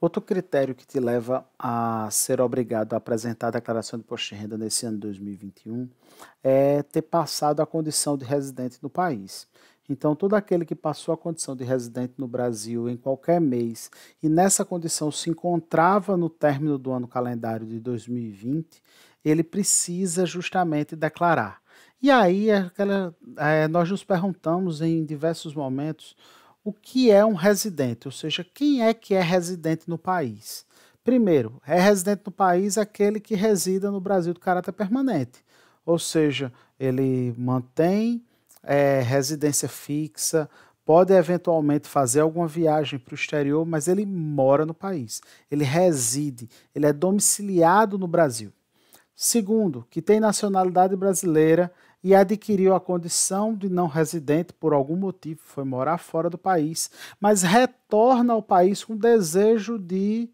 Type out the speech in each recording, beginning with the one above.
Outro critério que te leva a ser obrigado a apresentar a declaração de imposto de renda nesse ano de 2021 é ter passado a condição de residente no país. Então, todo aquele que passou a condição de residente no Brasil em qualquer mês e nessa condição se encontrava no término do ano calendário de 2020, ele precisa justamente declarar. E aí, é aquela, é, nós nos perguntamos em diversos momentos o que é um residente, ou seja, quem é que é residente no país. Primeiro, é residente no país aquele que resida no Brasil de caráter permanente, ou seja, ele mantém é, residência fixa, pode eventualmente fazer alguma viagem para o exterior, mas ele mora no país, ele reside, ele é domiciliado no Brasil. Segundo, que tem nacionalidade brasileira, e adquiriu a condição de não residente por algum motivo, foi morar fora do país, mas retorna ao país com desejo de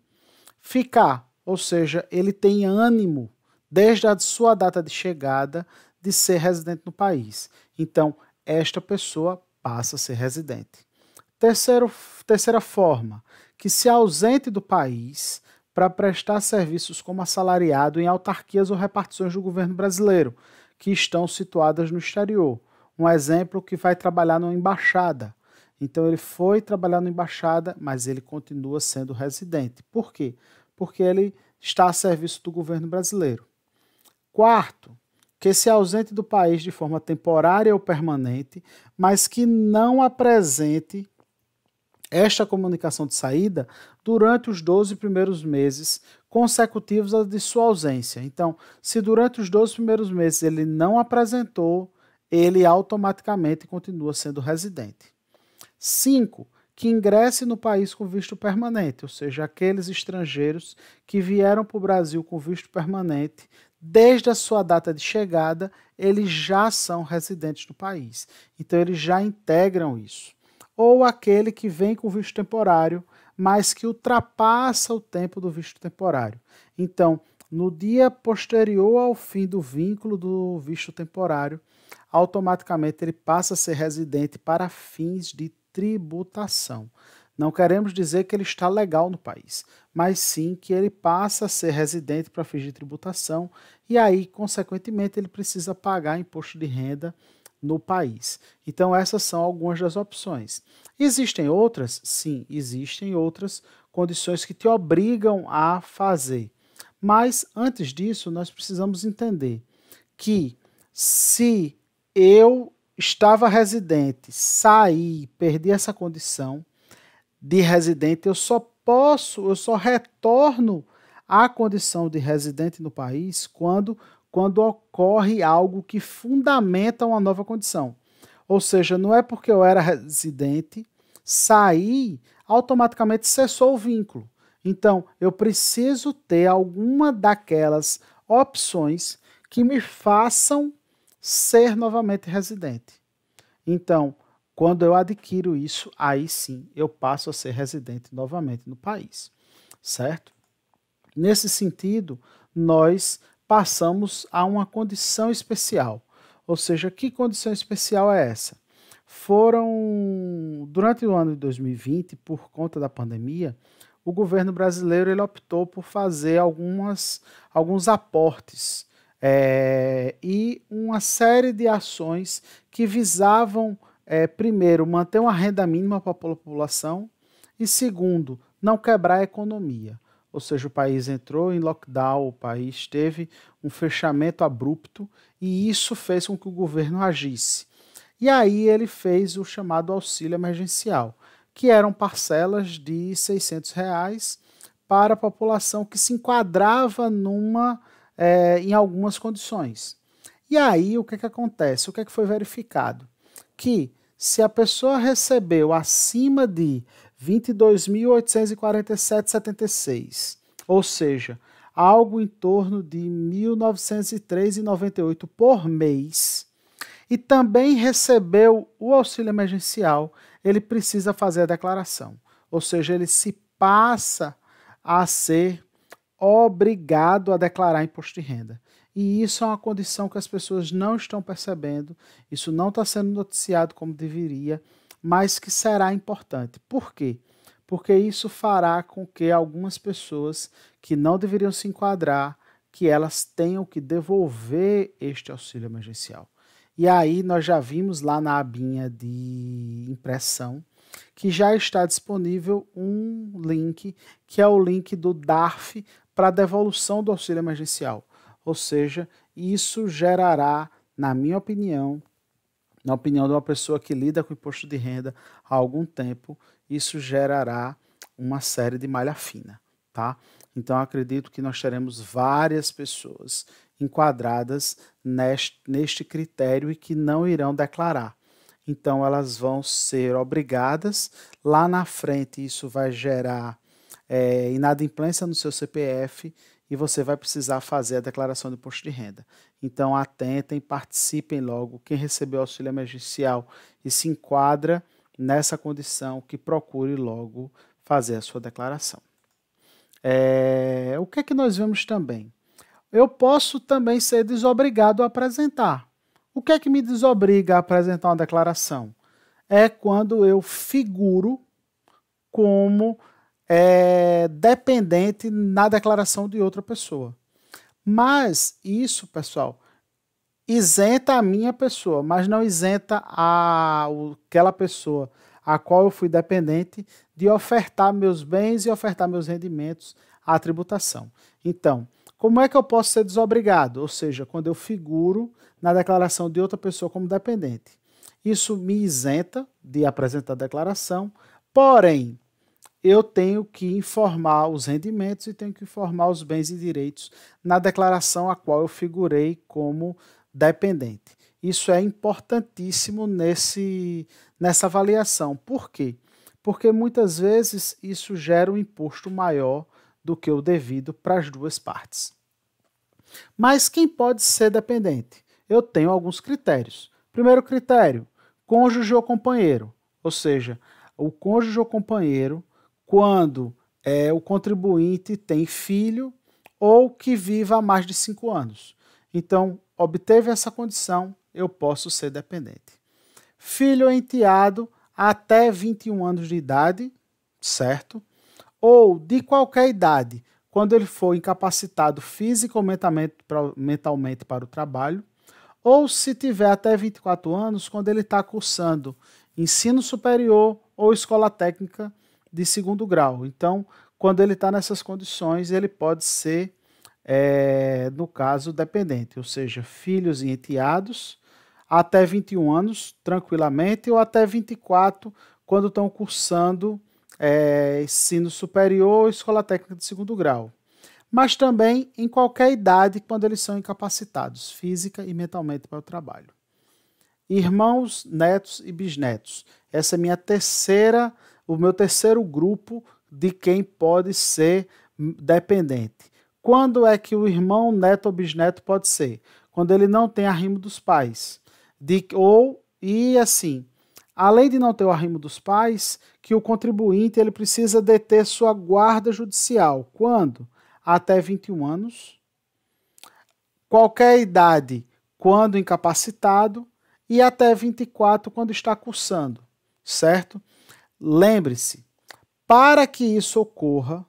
ficar, ou seja, ele tem ânimo desde a sua data de chegada de ser residente no país. Então, esta pessoa passa a ser residente. Terceiro, terceira forma, que se ausente do país para prestar serviços como assalariado em autarquias ou repartições do governo brasileiro que estão situadas no exterior. Um exemplo que vai trabalhar numa embaixada. Então ele foi trabalhar na embaixada, mas ele continua sendo residente. Por quê? Porque ele está a serviço do governo brasileiro. Quarto, que se ausente do país de forma temporária ou permanente, mas que não apresente esta comunicação de saída durante os 12 primeiros meses consecutivos de sua ausência. Então, se durante os 12 primeiros meses ele não apresentou, ele automaticamente continua sendo residente. 5. Que ingresse no país com visto permanente, ou seja, aqueles estrangeiros que vieram para o Brasil com visto permanente desde a sua data de chegada, eles já são residentes do país. Então, eles já integram isso ou aquele que vem com visto temporário, mas que ultrapassa o tempo do visto temporário. Então, no dia posterior ao fim do vínculo do visto temporário, automaticamente ele passa a ser residente para fins de tributação. Não queremos dizer que ele está legal no país, mas sim que ele passa a ser residente para fins de tributação e aí, consequentemente, ele precisa pagar imposto de renda no país. Então, essas são algumas das opções. Existem outras? Sim, existem outras condições que te obrigam a fazer. Mas, antes disso, nós precisamos entender que se eu estava residente, saí, perdi essa condição de residente, eu só posso, eu só retorno à condição de residente no país quando quando ocorre algo que fundamenta uma nova condição. Ou seja, não é porque eu era residente, saí, automaticamente cessou o vínculo. Então, eu preciso ter alguma daquelas opções que me façam ser novamente residente. Então, quando eu adquiro isso, aí sim eu passo a ser residente novamente no país, certo? Nesse sentido, nós passamos a uma condição especial. Ou seja, que condição especial é essa? Foram durante o ano de 2020, por conta da pandemia, o governo brasileiro ele optou por fazer algumas, alguns aportes é, e uma série de ações que visavam, é, primeiro, manter uma renda mínima para a população e, segundo, não quebrar a economia ou seja, o país entrou em lockdown, o país teve um fechamento abrupto e isso fez com que o governo agisse. E aí ele fez o chamado auxílio emergencial, que eram parcelas de 600 reais para a população que se enquadrava numa, é, em algumas condições. E aí o que, é que acontece? O que, é que foi verificado? Que se a pessoa recebeu acima de 22.847,76, ou seja, algo em torno de 1.903,98 por mês, e também recebeu o auxílio emergencial, ele precisa fazer a declaração. Ou seja, ele se passa a ser obrigado a declarar imposto de renda. E isso é uma condição que as pessoas não estão percebendo, isso não está sendo noticiado como deveria mas que será importante. Por quê? Porque isso fará com que algumas pessoas que não deveriam se enquadrar, que elas tenham que devolver este auxílio emergencial. E aí nós já vimos lá na abinha de impressão que já está disponível um link, que é o link do DARF para devolução do auxílio emergencial. Ou seja, isso gerará, na minha opinião, na opinião de uma pessoa que lida com imposto de renda há algum tempo, isso gerará uma série de malha fina, tá? Então acredito que nós teremos várias pessoas enquadradas neste, neste critério e que não irão declarar. Então elas vão ser obrigadas lá na frente, isso vai gerar é, inadimplência no seu CPF e você vai precisar fazer a declaração de imposto de renda. Então, atentem, participem logo. Quem recebeu auxílio emergencial e se enquadra nessa condição, que procure logo fazer a sua declaração. É, o que é que nós vemos também? Eu posso também ser desobrigado a apresentar. O que é que me desobriga a apresentar uma declaração? É quando eu figuro como é, dependente na declaração de outra pessoa. Mas isso, pessoal, isenta a minha pessoa, mas não isenta a aquela pessoa a qual eu fui dependente de ofertar meus bens e ofertar meus rendimentos à tributação. Então, como é que eu posso ser desobrigado? Ou seja, quando eu figuro na declaração de outra pessoa como dependente. Isso me isenta de apresentar a declaração, porém, eu tenho que informar os rendimentos e tenho que informar os bens e direitos na declaração a qual eu figurei como dependente. Isso é importantíssimo nesse, nessa avaliação. Por quê? Porque muitas vezes isso gera um imposto maior do que o devido para as duas partes. Mas quem pode ser dependente? Eu tenho alguns critérios. Primeiro critério: cônjuge ou companheiro, ou seja, o cônjuge ou companheiro quando é, o contribuinte tem filho ou que viva há mais de cinco anos. Então, obteve essa condição, eu posso ser dependente. Filho enteado até 21 anos de idade, certo? Ou de qualquer idade, quando ele for incapacitado físico ou mentalmente para o trabalho, ou se tiver até 24 anos, quando ele está cursando ensino superior ou escola técnica de segundo grau. Então, quando ele está nessas condições, ele pode ser, é, no caso, dependente, ou seja, filhos e enteados até 21 anos, tranquilamente, ou até 24, quando estão cursando é, ensino superior ou escola técnica de segundo grau. Mas também em qualquer idade, quando eles são incapacitados, física e mentalmente, para o trabalho. Irmãos, netos e bisnetos. Essa é minha terceira o meu terceiro grupo de quem pode ser dependente. Quando é que o irmão, neto ou bisneto pode ser? Quando ele não tem arrimo dos pais. De, ou, e assim, além de não ter o arrimo dos pais, que o contribuinte ele precisa deter sua guarda judicial. Quando? Até 21 anos. Qualquer idade, quando incapacitado. E até 24, quando está cursando, certo? Lembre-se, para que isso ocorra,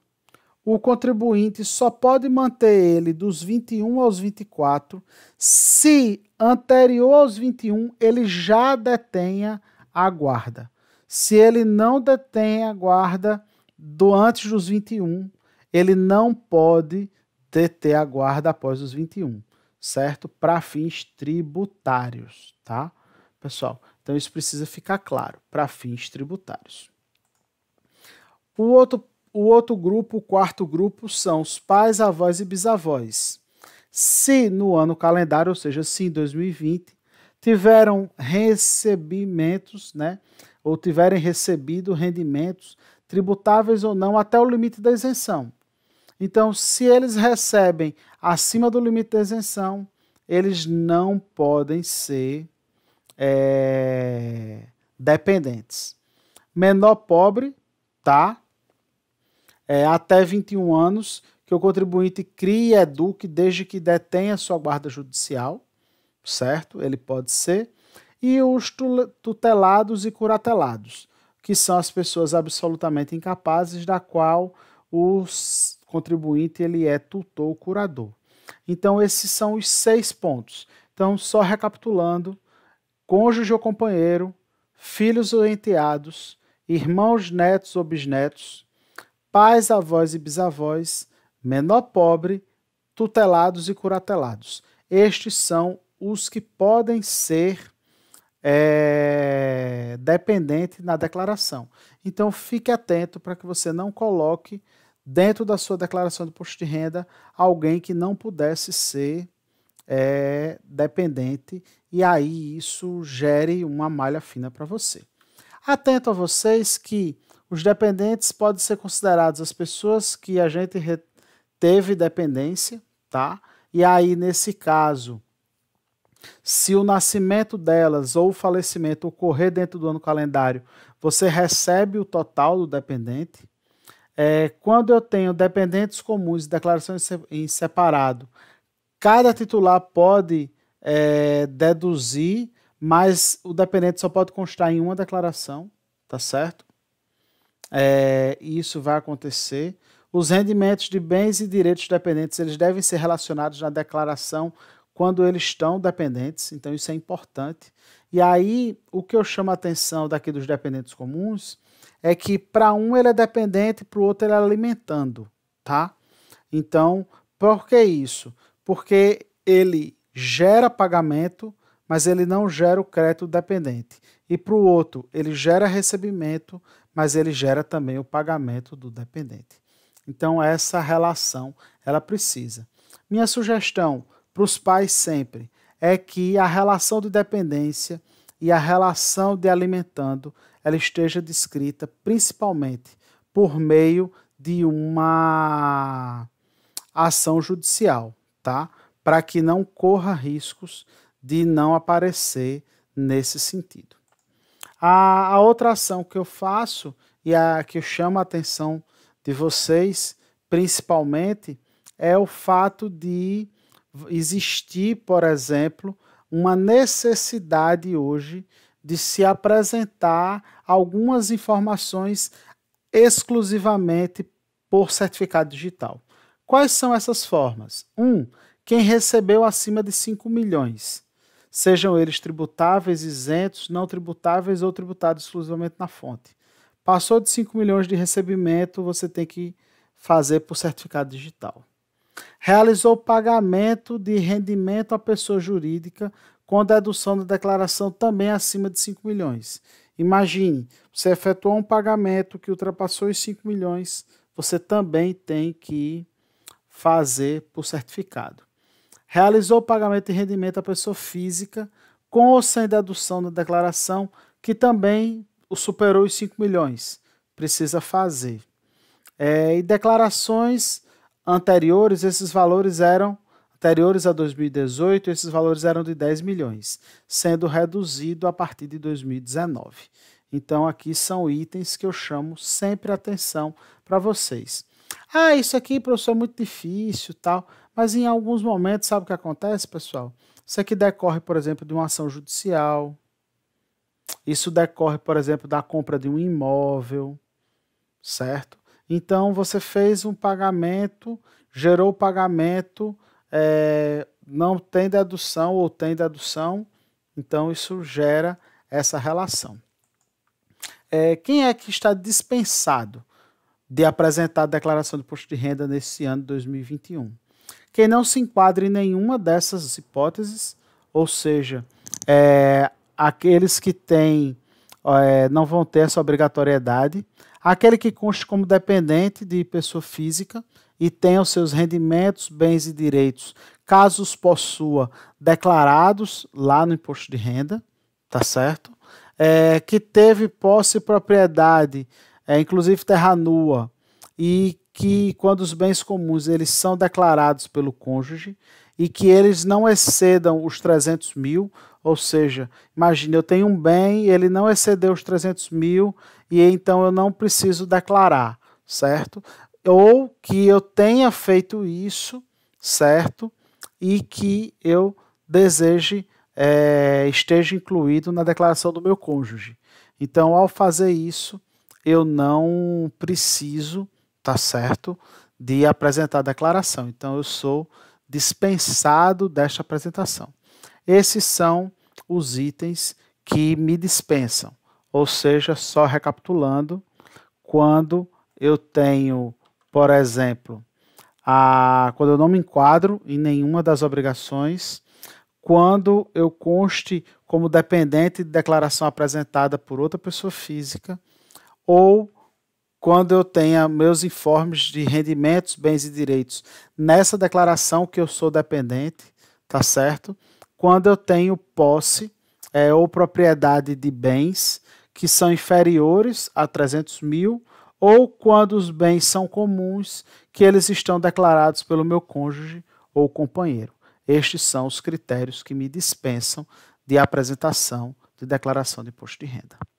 o contribuinte só pode manter ele dos 21 aos 24 se anterior aos 21 ele já detenha a guarda. Se ele não detém a guarda do antes dos 21, ele não pode deter a guarda após os 21, certo? Para fins tributários, tá? Pessoal, então isso precisa ficar claro para fins tributários. O outro, o outro grupo, o quarto grupo, são os pais, avós e bisavós. Se no ano calendário, ou seja, se em 2020, tiveram recebimentos, né, ou tiverem recebido rendimentos tributáveis ou não até o limite da isenção. Então, se eles recebem acima do limite da isenção, eles não podem ser é, dependentes. Menor pobre, tá? É, até 21 anos, que o contribuinte crie e eduque desde que detenha sua guarda judicial, certo? Ele pode ser. E os tutelados e curatelados, que são as pessoas absolutamente incapazes, da qual o contribuinte ele é tutor ou curador. Então, esses são os seis pontos. Então, só recapitulando, cônjuge ou companheiro, filhos ou enteados, irmãos, netos ou bisnetos, pais, avós e bisavós, menor pobre, tutelados e curatelados. Estes são os que podem ser é, dependente na declaração. Então fique atento para que você não coloque dentro da sua declaração de imposto de renda alguém que não pudesse ser é dependente e aí isso gere uma malha fina para você. Atento a vocês que os dependentes podem ser considerados as pessoas que a gente teve dependência, tá? E aí nesse caso, se o nascimento delas ou o falecimento ocorrer dentro do ano calendário, você recebe o total do dependente. É, quando eu tenho dependentes comuns e declarações em separado, Cada titular pode é, deduzir, mas o dependente só pode constar em uma declaração, tá certo? É, e isso vai acontecer. Os rendimentos de bens e direitos dependentes eles devem ser relacionados na declaração quando eles estão dependentes, então isso é importante. E aí, o que eu chamo a atenção daqui dos dependentes comuns é que para um ele é dependente, para o outro ele é alimentando, tá? Então, por que isso? porque ele gera pagamento, mas ele não gera o crédito dependente. E para o outro, ele gera recebimento, mas ele gera também o pagamento do dependente. Então essa relação ela precisa. Minha sugestão para os pais sempre é que a relação de dependência e a relação de alimentando ela esteja descrita principalmente por meio de uma ação judicial tá? Para que não corra riscos de não aparecer nesse sentido. A, a outra ação que eu faço e a que eu chamo a atenção de vocês, principalmente, é o fato de existir, por exemplo, uma necessidade hoje de se apresentar algumas informações exclusivamente por certificado digital. Quais são essas formas? 1. Um, quem recebeu acima de 5 milhões, sejam eles tributáveis, isentos, não tributáveis ou tributados exclusivamente na fonte. Passou de 5 milhões de recebimento, você tem que fazer por certificado digital. Realizou pagamento de rendimento à pessoa jurídica com dedução da declaração também acima de 5 milhões. Imagine, você efetuou um pagamento que ultrapassou os 5 milhões, você também tem que fazer por certificado. Realizou o pagamento de rendimento à pessoa física com ou sem dedução da declaração, que também superou os 5 milhões. Precisa fazer. É, e declarações anteriores, esses valores eram anteriores a 2018, esses valores eram de 10 milhões, sendo reduzido a partir de 2019. Então aqui são itens que eu chamo sempre atenção para vocês. Ah, isso aqui, professor, é muito difícil, tal. Mas em alguns momentos, sabe o que acontece, pessoal? Isso aqui decorre, por exemplo, de uma ação judicial. Isso decorre, por exemplo, da compra de um imóvel, certo? Então, você fez um pagamento, gerou o pagamento, é, não tem dedução ou tem dedução, então isso gera essa relação. É, quem é que está dispensado? de apresentar a declaração de imposto de renda nesse ano de 2021. Quem não se enquadre em nenhuma dessas hipóteses, ou seja, é, aqueles que têm é, não vão ter essa obrigatoriedade, aquele que conste como dependente de pessoa física e tenha os seus rendimentos, bens e direitos, caso os possua, declarados lá no imposto de renda, tá certo? É, que teve posse e propriedade é, inclusive terra nua, e que quando os bens comuns eles são declarados pelo cônjuge e que eles não excedam os 300 mil, ou seja, imagine eu tenho um bem, ele não excedeu os 300 mil e então eu não preciso declarar, certo? Ou que eu tenha feito isso, certo? E que eu deseje é, esteja incluído na declaração do meu cônjuge. Então, ao fazer isso, eu não preciso, tá certo, de apresentar a declaração. Então, eu sou dispensado desta apresentação. Esses são os itens que me dispensam. Ou seja, só recapitulando, quando eu tenho, por exemplo, a, quando eu não me enquadro em nenhuma das obrigações, quando eu conste como dependente de declaração apresentada por outra pessoa física, ou quando eu tenha meus informes de rendimentos, bens e direitos nessa declaração que eu sou dependente, tá certo? Quando eu tenho posse é, ou propriedade de bens que são inferiores a 300 mil ou quando os bens são comuns que eles estão declarados pelo meu cônjuge ou companheiro. Estes são os critérios que me dispensam de apresentação de declaração de imposto de renda.